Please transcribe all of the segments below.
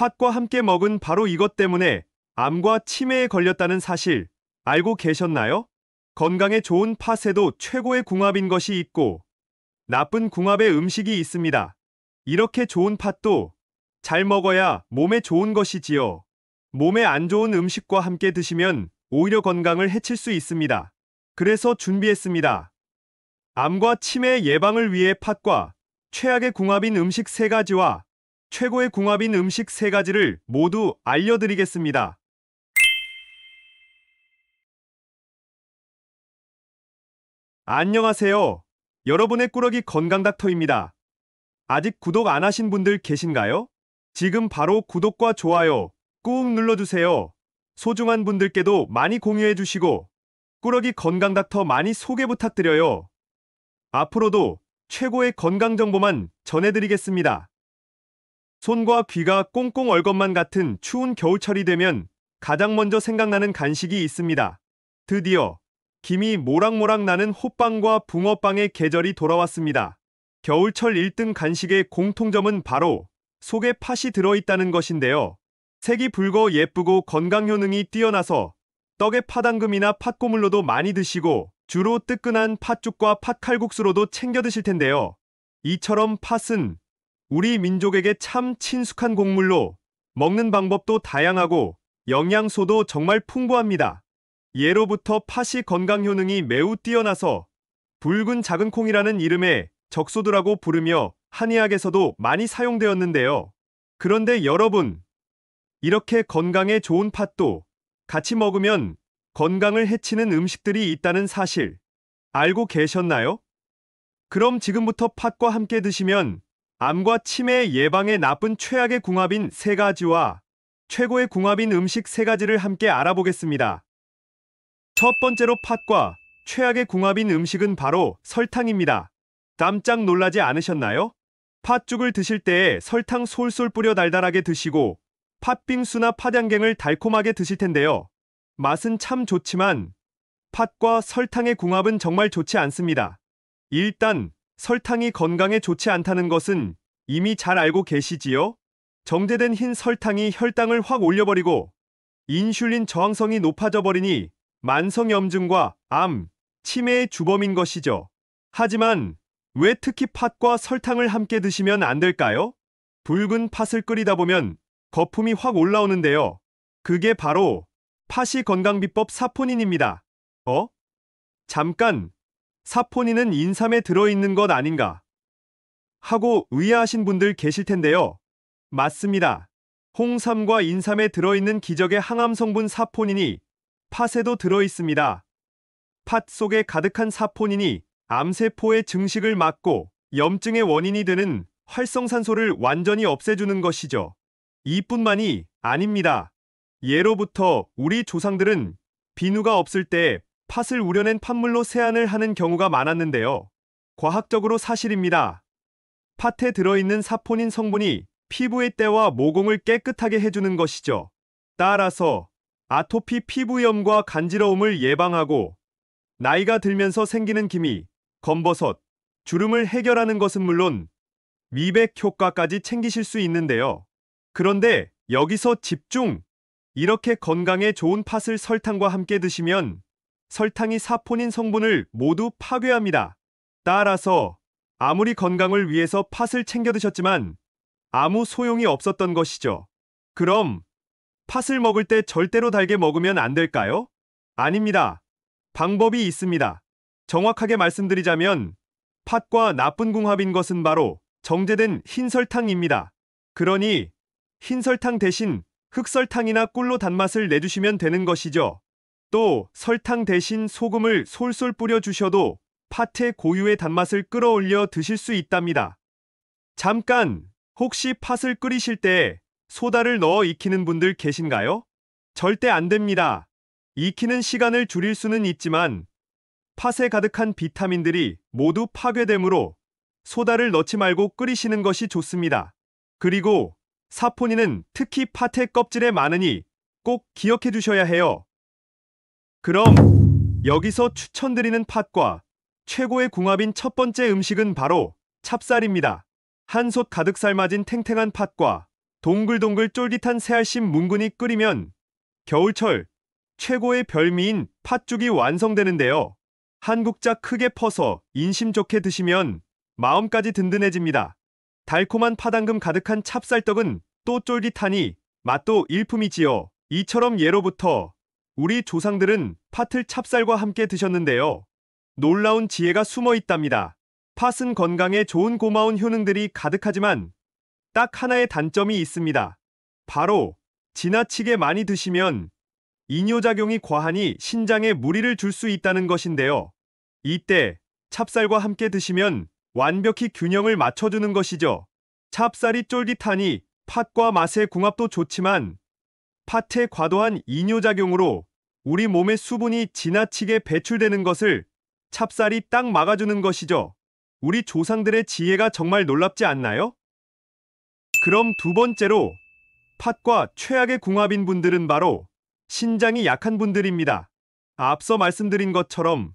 팥과 함께 먹은 바로 이것 때문에 암과 치매에 걸렸다는 사실 알고 계셨나요? 건강에 좋은 팥에도 최고의 궁합인 것이 있고 나쁜 궁합의 음식이 있습니다. 이렇게 좋은 팥도 잘 먹어야 몸에 좋은 것이지요. 몸에 안 좋은 음식과 함께 드시면 오히려 건강을 해칠 수 있습니다. 그래서 준비했습니다. 암과 치매 예방을 위해 팥과 최악의 궁합인 음식 3가지와 최고의 궁합인 음식 3가지를 모두 알려드리겠습니다. 안녕하세요. 여러분의 꾸러기 건강닥터입니다. 아직 구독 안 하신 분들 계신가요? 지금 바로 구독과 좋아요 꾹 눌러주세요. 소중한 분들께도 많이 공유해 주시고 꾸러기 건강닥터 많이 소개 부탁드려요. 앞으로도 최고의 건강 정보만 전해드리겠습니다. 손과 귀가 꽁꽁 얼 것만 같은 추운 겨울철이 되면 가장 먼저 생각나는 간식이 있습니다. 드디어 김이 모락모락 나는 호빵과 붕어빵의 계절이 돌아왔습니다. 겨울철 1등 간식의 공통점은 바로 속에 팥이 들어있다는 것인데요. 색이 붉고 예쁘고 건강 효능이 뛰어나서 떡에 파당금이나 팥고물로도 많이 드시고 주로 뜨끈한 팥죽과 팥칼국수로도 챙겨 드실 텐데요. 이처럼 팥은 우리 민족에게 참 친숙한 곡물로 먹는 방법도 다양하고 영양소도 정말 풍부합니다. 예로부터 팥이 건강 효능이 매우 뛰어나서 붉은 작은 콩이라는 이름의 적소두라고 부르며 한의학에서도 많이 사용되었는데요. 그런데 여러분, 이렇게 건강에 좋은 팥도 같이 먹으면 건강을 해치는 음식들이 있다는 사실 알고 계셨나요? 그럼 지금부터 팥과 함께 드시면 암과 치매 예방에 나쁜 최악의 궁합인 세 가지와 최고의 궁합인 음식 세 가지를 함께 알아보겠습니다. 첫 번째로 팥과 최악의 궁합인 음식은 바로 설탕입니다. 깜짝 놀라지 않으셨나요? 팥죽을 드실 때에 설탕 솔솔 뿌려 달달하게 드시고 팥빙수나 팥양갱을 달콤하게 드실 텐데요. 맛은 참 좋지만 팥과 설탕의 궁합은 정말 좋지 않습니다. 일단 설탕이 건강에 좋지 않다는 것은 이미 잘 알고 계시지요? 정제된 흰 설탕이 혈당을 확 올려버리고 인슐린 저항성이 높아져 버리니 만성염증과 암, 치매의 주범인 것이죠. 하지만 왜 특히 팥과 설탕을 함께 드시면 안 될까요? 붉은 팥을 끓이다 보면 거품이 확 올라오는데요. 그게 바로 팥이 건강 비법 사포닌입니다. 어? 잠깐, 사포닌은 인삼에 들어있는 것 아닌가 하고 의아하신 분들 계실 텐데요. 맞습니다. 홍삼과 인삼에 들어있는 기적의 항암 성분 사포닌이 팥에도 들어있습니다. 팥 속에 가득한 사포닌이 암세포의 증식을 막고 염증의 원인이 되는 활성산소를 완전히 없애주는 것이죠. 이뿐만이 아닙니다. 예로부터 우리 조상들은 비누가 없을 때 팥을 우려낸 팥물로 세안을 하는 경우가 많았는데요. 과학적으로 사실입니다. 팥에 들어있는 사포닌 성분이 피부의 때와 모공을 깨끗하게 해주는 것이죠. 따라서 아토피 피부염과 간지러움을 예방하고 나이가 들면서 생기는 기미, 검버섯, 주름을 해결하는 것은 물론 미백 효과까지 챙기실 수 있는데요. 그런데 여기서 집중! 이렇게 건강에 좋은 팥을 설탕과 함께 드시면 설탕이 사포닌 성분을 모두 파괴합니다. 따라서 아무리 건강을 위해서 팥을 챙겨 드셨지만 아무 소용이 없었던 것이죠. 그럼 팥을 먹을 때 절대로 달게 먹으면 안 될까요? 아닙니다. 방법이 있습니다. 정확하게 말씀드리자면 팥과 나쁜 궁합인 것은 바로 정제된 흰설탕입니다. 그러니 흰설탕 대신 흑설탕이나 꿀로 단맛을 내주시면 되는 것이죠. 또 설탕 대신 소금을 솔솔 뿌려주셔도 팥의 고유의 단맛을 끌어올려 드실 수 있답니다. 잠깐! 혹시 팥을 끓이실 때 소다를 넣어 익히는 분들 계신가요? 절대 안 됩니다. 익히는 시간을 줄일 수는 있지만 팥에 가득한 비타민들이 모두 파괴되므로 소다를 넣지 말고 끓이시는 것이 좋습니다. 그리고 사포닌은 특히 팥의 껍질에 많으니 꼭 기억해 주셔야 해요. 그럼 여기서 추천드리는 팥과 최고의 궁합인 첫 번째 음식은 바로 찹쌀입니다. 한솥 가득 삶아진 탱탱한 팥과 동글동글 쫄깃한 새알심 뭉근이 끓이면 겨울철 최고의 별미인 팥죽이 완성되는데요. 한 국자 크게 퍼서 인심 좋게 드시면 마음까지 든든해집니다. 달콤한 파당금 가득한 찹쌀떡은 또 쫄깃하니 맛도 일품이지요. 이처럼 예로부터 우리 조상들은 팥을 찹쌀과 함께 드셨는데요. 놀라운 지혜가 숨어 있답니다. 팥은 건강에 좋은 고마운 효능들이 가득하지만 딱 하나의 단점이 있습니다. 바로 지나치게 많이 드시면 이뇨작용이 과하니 신장에 무리를 줄 수 있다는 것인데요. 이때 찹쌀과 함께 드시면 완벽히 균형을 맞춰주는 것이죠. 찹쌀이 쫄깃하니 팥과 맛의 궁합도 좋지만 팥의 과도한 이뇨작용으로 우리 몸의 수분이 지나치게 배출되는 것을 찹쌀이 딱 막아주는 것이죠. 우리 조상들의 지혜가 정말 놀랍지 않나요? 그럼 두 번째로 팥과 최악의 궁합인 분들은 바로 신장이 약한 분들입니다. 앞서 말씀드린 것처럼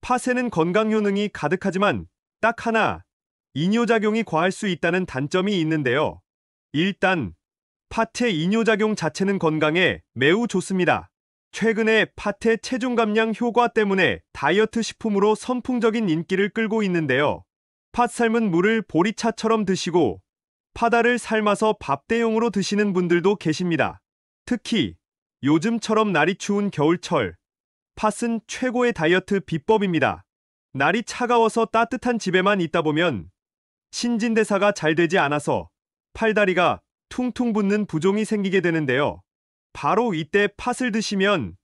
팥에는 건강 효능이 가득하지만 딱 하나 이뇨작용이 과할 수 있다는 단점이 있는데요. 일단 팥의 이뇨작용 자체는 건강에 매우 좋습니다. 최근에 파테 체중 감량 효과 때문에 다이어트 식품으로 선풍적인 인기를 끌고 있는데요. 팥 삶은 물을 보리차처럼 드시고 파다를 삶아서 밥 대용으로 드시는 분들도 계십니다. 특히 요즘처럼 날이 추운 겨울철, 팥은 최고의 다이어트 비법입니다. 날이 차가워서 따뜻한 집에만 있다 보면 신진대사가 잘 되지 않아서 팔다리가 퉁퉁 붓는 부종이 생기게 되는데요. 바로 이때 팥을 드시면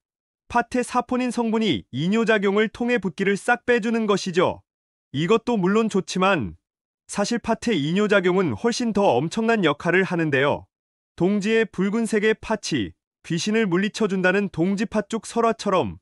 팥의 사포닌 성분이 이뇨작용을 통해 붓기를 싹 빼주는 것이죠. 이것도 물론 좋지만 사실 팥의 이뇨작용은 훨씬 더 엄청난 역할을 하는데요. 동지의 붉은색의 팥이 귀신을 물리쳐준다는 동지팥 쪽 설화처럼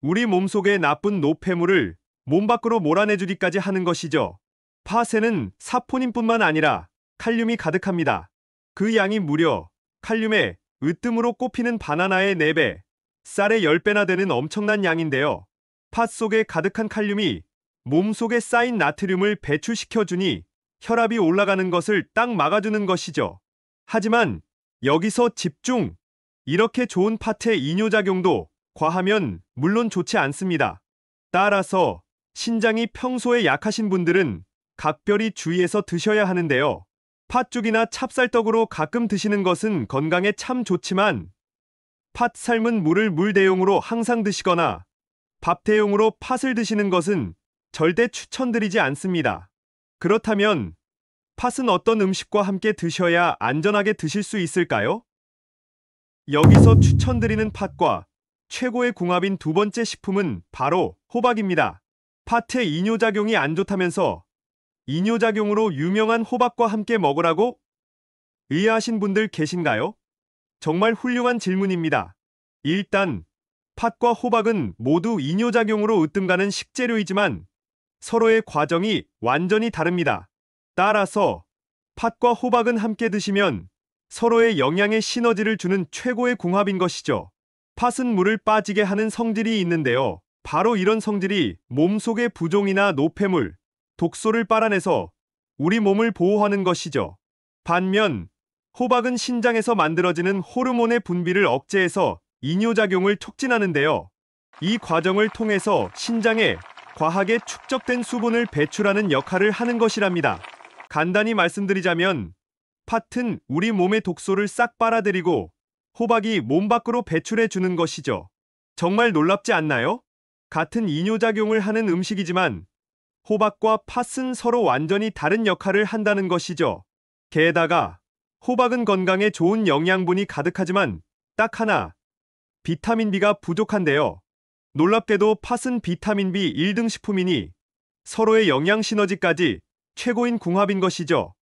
우리 몸속의 나쁜 노폐물을 몸 밖으로 몰아내주기까지 하는 것이죠. 팥에는 사포닌뿐만 아니라 칼륨이 가득합니다. 그 양이 무려 칼륨의 으뜸으로 꼽히는 바나나의 4배, 쌀의 10배나 되는 엄청난 양인데요. 팥 속에 가득한 칼륨이 몸 속에 쌓인 나트륨을 배출시켜주니 혈압이 올라가는 것을 딱 막아주는 것이죠. 하지만 여기서 집중! 이렇게 좋은 팥의 이뇨작용도 과하면 물론 좋지 않습니다. 따라서 신장이 평소에 약하신 분들은 각별히 주의해서 드셔야 하는데요. 팥죽이나 찹쌀떡으로 가끔 드시는 것은 건강에 참 좋지만 팥 삶은 물을 물 대용으로 항상 드시거나 밥 대용으로 팥을 드시는 것은 절대 추천드리지 않습니다. 그렇다면 팥은 어떤 음식과 함께 드셔야 안전하게 드실 수 있을까요? 여기서 추천드리는 팥과 최고의 궁합인 두 번째 식품은 바로 호박입니다. 팥의 이뇨작용이 안 좋다면서 이뇨작용으로 유명한 호박과 함께 먹으라고 의아하신 분들 계신가요? 정말 훌륭한 질문입니다. 일단 팥과 호박은 모두 이뇨작용으로 으뜸가는 식재료이지만 서로의 과정이 완전히 다릅니다. 따라서 팥과 호박은 함께 드시면 서로의 영양의 시너지를 주는 최고의 궁합인 것이죠. 팥은 물을 빠지게 하는 성질이 있는데요. 바로 이런 성질이 몸속의 부종이나 노폐물, 독소를 빨아내서 우리 몸을 보호하는 것이죠. 반면 호박은 신장에서 만들어지는 호르몬의 분비를 억제해서 이뇨작용을 촉진하는데요. 이 과정을 통해서 신장에 과하게 축적된 수분을 배출하는 역할을 하는 것이랍니다. 간단히 말씀드리자면 팥은 우리 몸의 독소를 싹 빨아들이고 호박이 몸 밖으로 배출해 주는 것이죠. 정말 놀랍지 않나요? 같은 이뇨작용을 하는 음식이지만 호박과 팥은 서로 완전히 다른 역할을 한다는 것이죠. 게다가 호박은 건강에 좋은 영양분이 가득하지만 딱 하나, 비타민 B가 부족한데요. 놀랍게도 팥은 비타민 B 1등 식품이니 서로의 영양 시너지까지 최고인 궁합인 것이죠.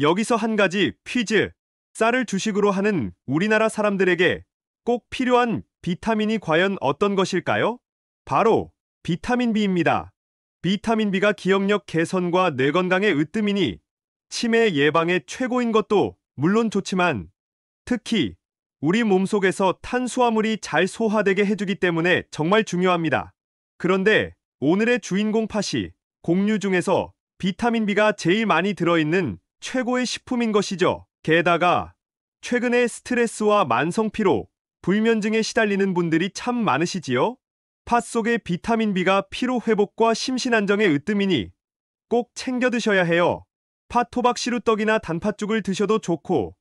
여기서 한 가지 퀴즈. 쌀을 주식으로 하는 우리나라 사람들에게 꼭 필요한 비타민이 과연 어떤 것일까요? 바로 비타민 B입니다. 비타민 B가 기억력 개선과 뇌 건강에 으뜸이니 치매 예방에 최고인 것도 물론 좋지만 특히 우리 몸속에서 탄수화물이 잘 소화되게 해주기 때문에 정말 중요합니다. 그런데 오늘의 주인공 팥이 곡류 중에서 비타민 B가 제일 많이 들어있는 최고의 식품인 것이죠. 게다가 최근에 스트레스와 만성 피로, 불면증에 시달리는 분들이 참 많으시지요? 팥 속의 비타민 B가 피로 회복과 심신 안정에 으뜸이니 꼭 챙겨 드셔야 해요. 팥토박 시루떡이나 단팥죽을 드셔도 좋고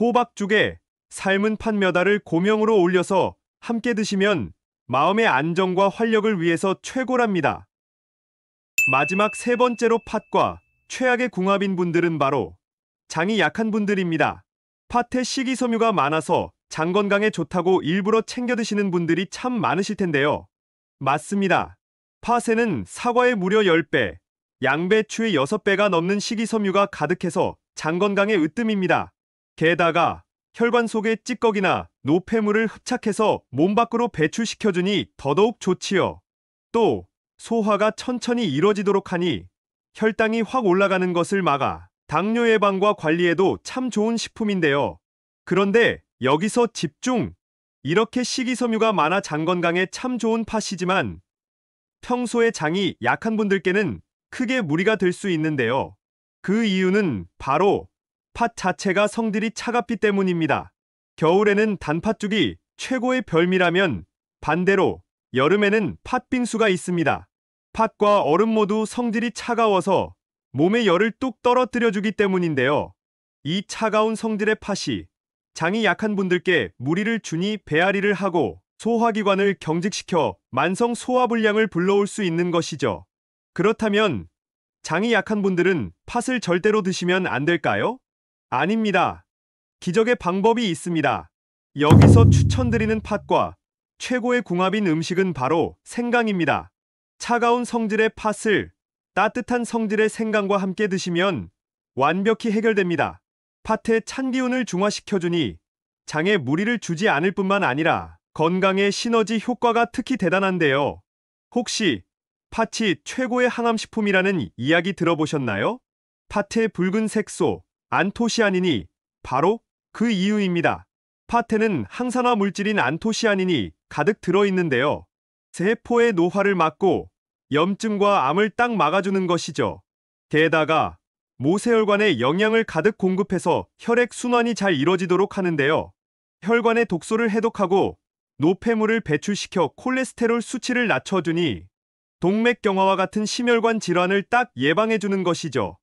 호박죽에 삶은 팥 몇 알을 고명으로 올려서 함께 드시면 마음의 안정과 활력을 위해서 최고랍니다. 마지막 세 번째로 팥과 최악의 궁합인 분들은 바로 장이 약한 분들입니다. 팥에 식이섬유가 많아서 장 건강에 좋다고 일부러 챙겨 드시는 분들이 참 많으실 텐데요. 맞습니다. 파새는 사과의 무려 10배, 양배추의 6배가 넘는 식이섬유가 가득해서 장 건강에 으뜸입니다. 게다가 혈관 속에 찌꺼기나 노폐물을 흡착해서 몸 밖으로 배출시켜주니 더더욱 좋지요. 또 소화가 천천히 이뤄지도록 하니 혈당이 확 올라가는 것을 막아 당뇨 예방과 관리에도 참 좋은 식품인데요. 그런데 여기서 집중! 이렇게 식이섬유가 많아 장 건강에 참 좋은 팥이지만 평소에 장이 약한 분들께는 크게 무리가 될 수 있는데요. 그 이유는 바로 팥 자체가 성질이 차갑기 때문입니다. 겨울에는 단팥죽이 최고의 별미라면 반대로 여름에는 팥빙수가 있습니다. 팥과 얼음 모두 성질이 차가워서 몸에 열을 뚝 떨어뜨려 주기 때문인데요. 이 차가운 성질의 팥이 장이 약한 분들께 무리를 주니 배앓이를 하고 소화기관을 경직시켜 만성 소화불량을 불러올 수 있는 것이죠. 그렇다면 장이 약한 분들은 팥을 절대로 드시면 안 될까요? 아닙니다. 기적의 방법이 있습니다. 여기서 추천드리는 팥과 최고의 궁합인 음식은 바로 생강입니다. 차가운 성질의 팥을 따뜻한 성질의 생강과 함께 드시면 완벽히 해결됩니다. 팥의 찬 기운을 중화시켜주니 장에 무리를 주지 않을 뿐만 아니라 건강에 시너지 효과가 특히 대단한데요. 혹시 팥이 최고의 항암식품이라는 이야기 들어보셨나요? 팥의 붉은 색소, 안토시아닌이 바로 그 이유입니다. 팥에는 항산화 물질인 안토시아닌이 가득 들어있는데요. 세포의 노화를 막고 염증과 암을 딱 막아주는 것이죠. 게다가 모세혈관에 영양을 가득 공급해서 혈액 순환이 잘 이뤄지도록 하는데요. 혈관의 독소를 해독하고 노폐물을 배출시켜 콜레스테롤 수치를 낮춰주니 동맥경화와 같은 심혈관 질환을 딱 예방해주는 것이죠.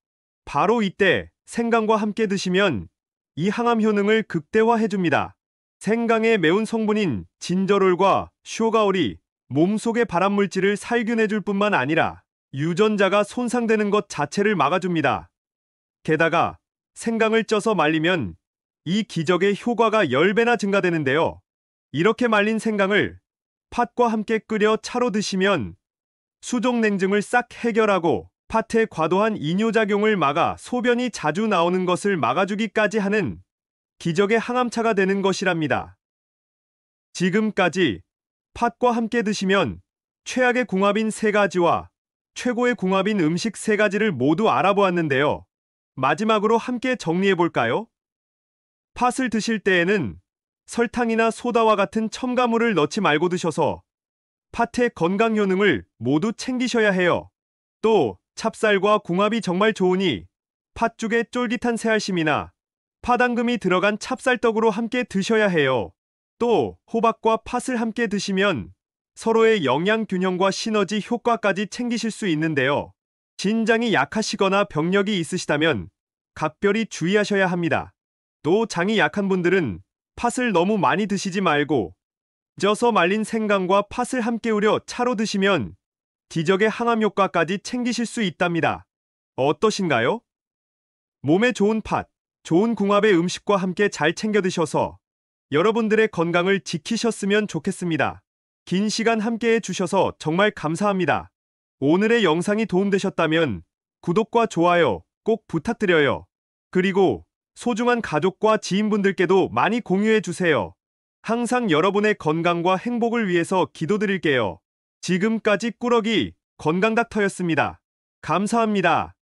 바로 이때 생강과 함께 드시면 이 항암 효능을 극대화해줍니다. 생강의 매운 성분인 진저롤과 쇼가올이 몸속의 발암물질을 살균해줄 뿐만 아니라 유전자가 손상되는 것 자체를 막아줍니다. 게다가 생강을 쪄서 말리면 이 기적의 효과가 10배나 증가되는데요. 이렇게 말린 생강을 팥과 함께 끓여 차로 드시면 수족 냉증을 싹 해결하고 팥의 과도한 이뇨작용을 막아 소변이 자주 나오는 것을 막아주기까지 하는 기적의 항암차가 되는 것이랍니다. 지금까지 팥과 함께 드시면 최악의 궁합인 세 가지와 최고의 궁합인 음식 세 가지를 모두 알아보았는데요. 마지막으로 함께 정리해 볼까요? 팥을 드실 때에는 설탕이나 소다와 같은 첨가물을 넣지 말고 드셔서 팥의 건강 효능을 모두 챙기셔야 해요. 또 찹쌀과 궁합이 정말 좋으니 팥죽에 쫄깃한 새알심이나 파당금이 들어간 찹쌀떡으로 함께 드셔야 해요. 또 호박과 팥을 함께 드시면 서로의 영양 균형과 시너지 효과까지 챙기실 수 있는데요. 진장이 약하시거나 병력이 있으시다면 각별히 주의하셔야 합니다. 또 장이 약한 분들은 팥을 너무 많이 드시지 말고 져서 말린 생강과 팥을 함께 우려 차로 드시면 기적의 항암 효과까지 챙기실 수 있답니다. 어떠신가요? 몸에 좋은 팥, 좋은 궁합의 음식과 함께 잘 챙겨 드셔서 여러분들의 건강을 지키셨으면 좋겠습니다. 긴 시간 함께 해주셔서 정말 감사합니다. 오늘의 영상이 도움되셨다면 구독과 좋아요 꼭 부탁드려요. 그리고 소중한 가족과 지인분들께도 많이 공유해주세요. 항상 여러분의 건강과 행복을 위해서 기도드릴게요. 지금까지 꾸러기 건강닥터였습니다. 감사합니다.